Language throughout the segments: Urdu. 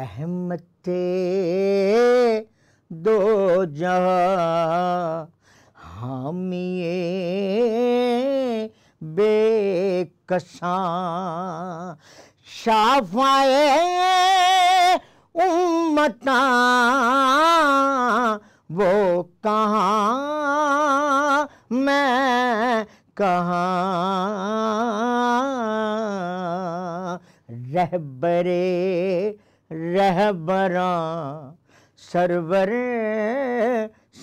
رحمت دو جہاں ہم بے قساں شافائے امتاں وہ کہاں میں کہاں رہبرے رہبراں سرور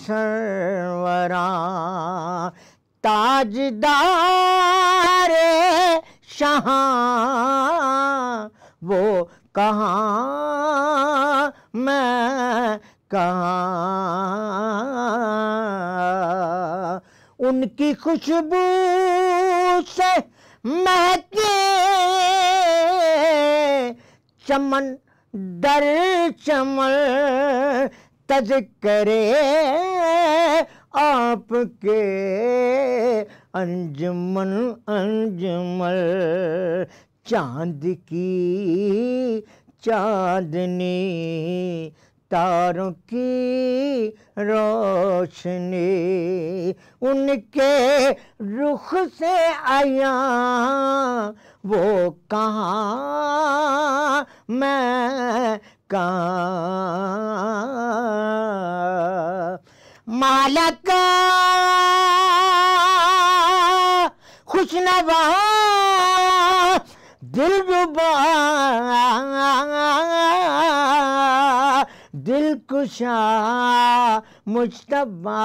سروراں تاجدار شہاں وہ کہاں میں کہاں ان کی خوشبو سے چمن در چمل تج کرے آپ کے انجمن انجمل چاند کی چاندنی تاروں کی روشنی ان کے رخ سے آیا وہ کہاں میں کہاں مالک نوا دل دل کشا مشتبہ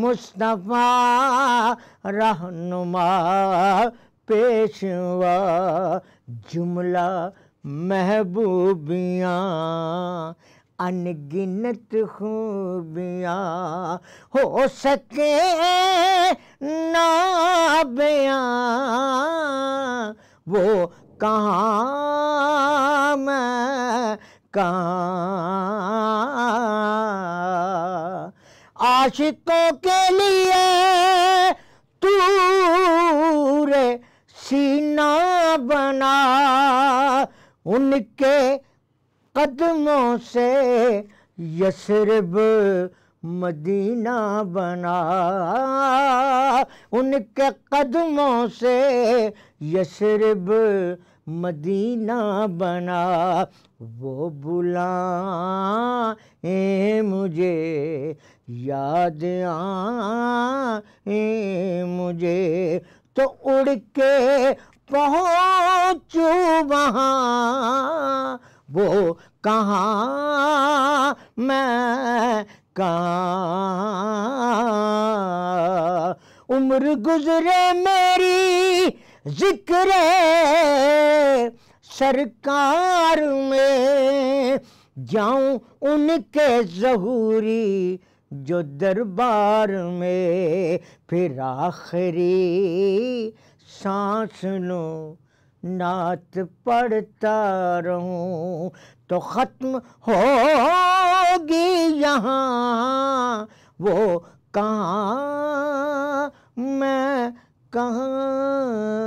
مصطفیٰ رہنما پیشوا جملہ محبوبیاں ان گنت خوبیاں ہو سکے نابیاں وہ کہاں میں کہاں عاشقوں کے لیے تور سینہ بنا ان کے قدموں سے یسرب مدینہ بنا ان کے قدموں سے یسرب مدینہ بنا وہ بلا مجھے یاد آئیں مجھے تو اڑ کے پہنچوں وہاں وہ کہاں میں کہاں عمر گزرے میری ذکر سرکار میں جاؤں ان کے ظہوری جو دربار میں پھر آخری سانس لو نعت پڑھتا رہوں تو ختم ہوگی یہاں وہ کہاں میں کہاں